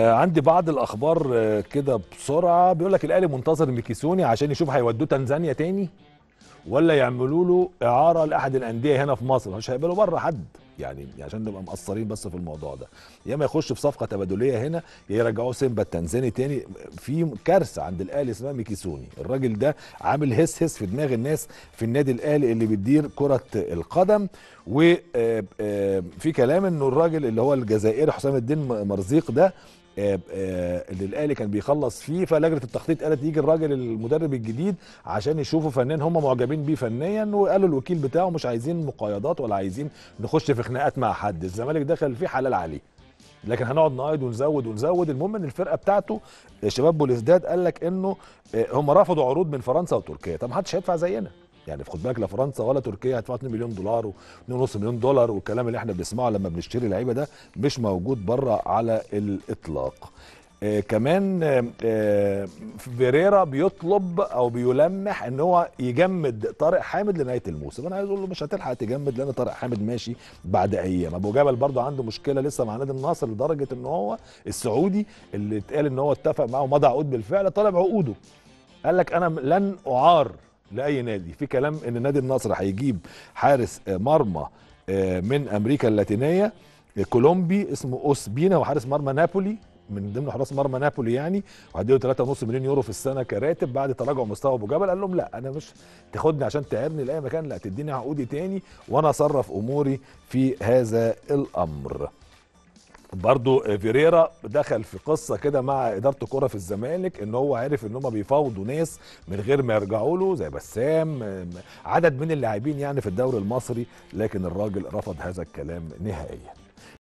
آه، عندي بعض الاخبار آه، كده بسرعه بيقول لك الاهلي منتظر ميكيسوني عشان يشوف هيودوه تنزانيا تاني ولا يعملوا له اعاره لاحد الانديه هنا في مصر مش هيقبلوا بره حد يعني عشان نبقى مقصرين بس في الموضوع ده يا اما يخش في صفقه تبادليه هنا يا يرجعوه سيمبا التنزاني تاني في كارثه عند الاهلي اسمها ميكيسوني الراجل ده عامل هس هس في دماغ الناس في النادي الاهلي اللي بتدير كره القدم وفي آه، كلام انه الراجل اللي هو الجزائري حسام الدين مرزيق ده آه، آه، اللي الاهلي كان بيخلص فيه فلجنه التخطيط قالت يجي الراجل المدرب الجديد عشان يشوفوا فنان هم معجبين بيه فنيا وقالوا الوكيل بتاعه مش عايزين مقايضات ولا عايزين نخش في خناقات مع حد الزمالك دخل فيه حلال عليه لكن هنقعد نقايض ونزود ونزود المهم ان الفرقه بتاعته شباب بوليسداد قال لك انه آه، هم رفضوا عروض من فرنسا وتركيا طب ما حدش هيدفع زينا يعني خد بالك لا فرنسا ولا تركيا هتدفع 2 مليون دولار و2.5 مليون دولار والكلام اللي احنا بنسمعه لما بنشتري لعيبه ده مش موجود بره على الاطلاق آه كمان آه،, آه فيريرا بيطلب او بيلمح ان هو يجمد طارق حامد لنهايه الموسم انا عايز اقول له مش هتلحق تجمد لان طارق حامد ماشي بعد ايام ابو جبل برضه عنده مشكله لسه مع نادي النصر لدرجه ان هو السعودي اللي اتقال ان هو اتفق معاه ومضى عقود بالفعل طلب عقوده قال لك انا لن اعار لاي نادي في كلام ان نادي النصر هيجيب حارس آه، مرمى آه، من امريكا اللاتينيه آه، كولومبي اسمه اوسبينا وحارس مرمى نابولي من ضمن حراس مرمى نابولي يعني وهديله 3.5 مليون يورو في السنه كراتب بعد تراجع مستوى ابو جبل قال لهم لا انا مش تاخدني عشان تعبني لاي مكان لا تديني عقودي تاني وانا اصرف اموري في هذا الامر برضو فيريرا دخل في قصه كده مع اداره كرة في الزمالك ان هو عرف ان هم بيفاوضوا ناس من غير ما يرجعوا له زي بسام عدد من اللاعبين يعني في الدوري المصري لكن الراجل رفض هذا الكلام نهائيا